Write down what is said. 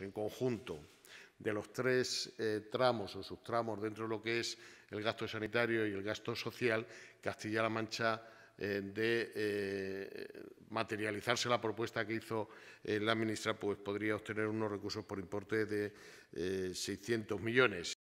en conjunto de los tres eh, tramos o subtramos dentro de lo que es el gasto sanitario y el gasto social, Castilla-La Mancha eh, de eh, materializarse la propuesta que hizo la ministra, pues podría obtener unos recursos por importe de 600 millones.